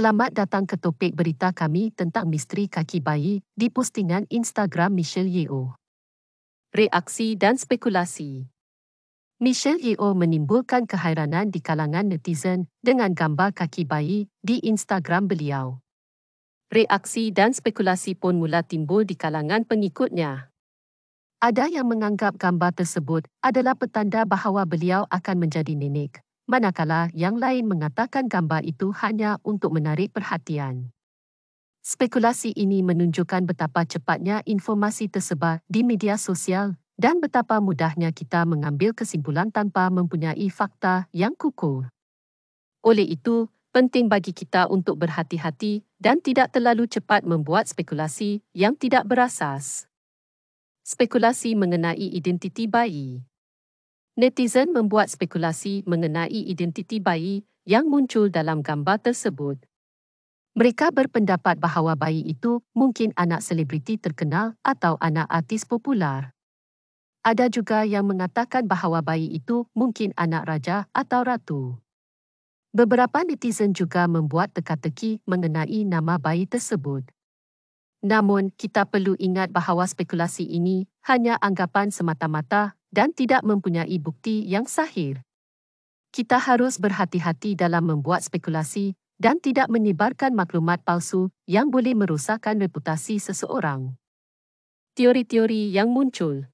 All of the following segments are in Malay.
Selamat datang ke topik berita kami tentang misteri kaki bayi di postingan Instagram Michelle Yeoh. Reaksi dan spekulasi Michelle Yeoh menimbulkan kehairanan di kalangan netizen dengan gambar kaki bayi di Instagram beliau. Reaksi dan spekulasi pun mula timbul di kalangan pengikutnya. Ada yang menganggap gambar tersebut adalah petanda bahawa beliau akan menjadi nenek manakala yang lain mengatakan gambar itu hanya untuk menarik perhatian. Spekulasi ini menunjukkan betapa cepatnya informasi tersebar di media sosial dan betapa mudahnya kita mengambil kesimpulan tanpa mempunyai fakta yang kukuh. Oleh itu, penting bagi kita untuk berhati-hati dan tidak terlalu cepat membuat spekulasi yang tidak berasas. Spekulasi mengenai identiti bayi netizen membuat spekulasi mengenai identiti bayi yang muncul dalam gambar tersebut. Mereka berpendapat bahawa bayi itu mungkin anak selebriti terkenal atau anak artis popular. Ada juga yang mengatakan bahawa bayi itu mungkin anak raja atau ratu. Beberapa netizen juga membuat teka-teki mengenai nama bayi tersebut. Namun, kita perlu ingat bahawa spekulasi ini hanya anggapan semata-mata dan tidak mempunyai bukti yang sahih. Kita harus berhati-hati dalam membuat spekulasi dan tidak menyebarkan maklumat palsu yang boleh merusakkan reputasi seseorang. Teori-teori yang muncul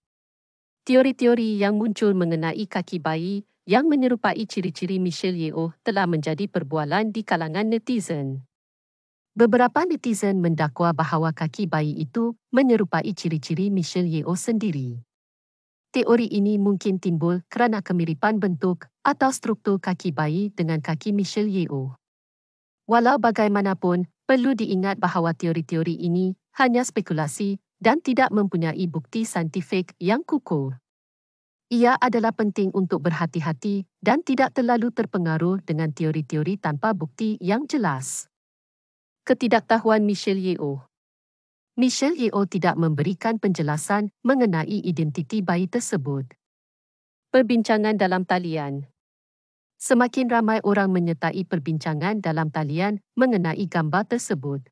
Teori-teori yang muncul mengenai kaki bayi yang menyerupai ciri-ciri Michelle Yeoh telah menjadi perbualan di kalangan netizen. Beberapa netizen mendakwa bahawa kaki bayi itu menyerupai ciri-ciri Michelle Yeoh sendiri teori ini mungkin timbul kerana kemiripan bentuk atau struktur kaki bayi dengan kaki Michel Yeoh. Walau bagaimanapun, perlu diingat bahawa teori-teori ini hanya spekulasi dan tidak mempunyai bukti saintifik yang kukuh. Ia adalah penting untuk berhati-hati dan tidak terlalu terpengaruh dengan teori-teori tanpa bukti yang jelas. Ketidaktahuan Michel Yeoh Michelle Yeoh tidak memberikan penjelasan mengenai identiti bayi tersebut. Perbincangan dalam talian Semakin ramai orang menyertai perbincangan dalam talian mengenai gambar tersebut.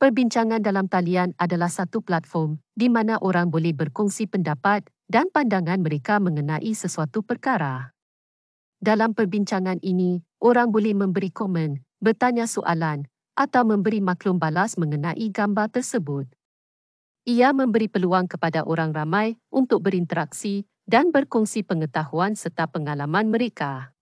Perbincangan dalam talian adalah satu platform di mana orang boleh berkongsi pendapat dan pandangan mereka mengenai sesuatu perkara. Dalam perbincangan ini, orang boleh memberi komen, bertanya soalan, atau memberi maklum balas mengenai gambar tersebut. Ia memberi peluang kepada orang ramai untuk berinteraksi dan berkongsi pengetahuan serta pengalaman mereka.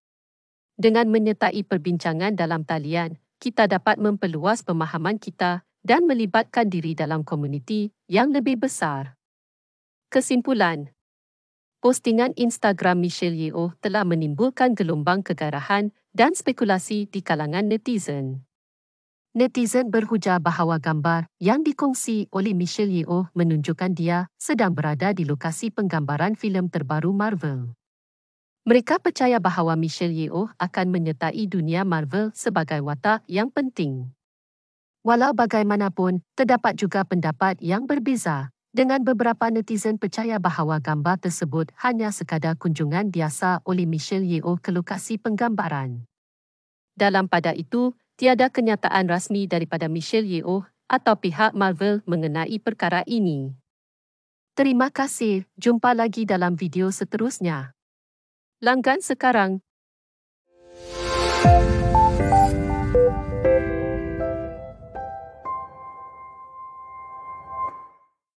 Dengan menyertai perbincangan dalam talian, kita dapat memperluas pemahaman kita dan melibatkan diri dalam komuniti yang lebih besar. Kesimpulan Postingan Instagram Michelle Yeoh telah menimbulkan gelombang kegarahan dan spekulasi di kalangan netizen. Netizen berhujah bahawa gambar yang dikongsi oleh Michelle Yeoh menunjukkan dia sedang berada di lokasi penggambaran filem terbaru Marvel. Mereka percaya bahawa Michelle Yeoh akan menyertai dunia Marvel sebagai watak yang penting. Walau bagaimanapun, terdapat juga pendapat yang berbeza. Dengan beberapa netizen percaya bahawa gambar tersebut hanya sekadar kunjungan biasa oleh Michelle Yeoh ke lokasi penggambaran. Dalam pada itu, tiada kenyataan rasmi daripada Michelle Yeoh atau pihak Marvel mengenai perkara ini. Terima kasih, jumpa lagi dalam video seterusnya. Langgan sekarang. Thank you.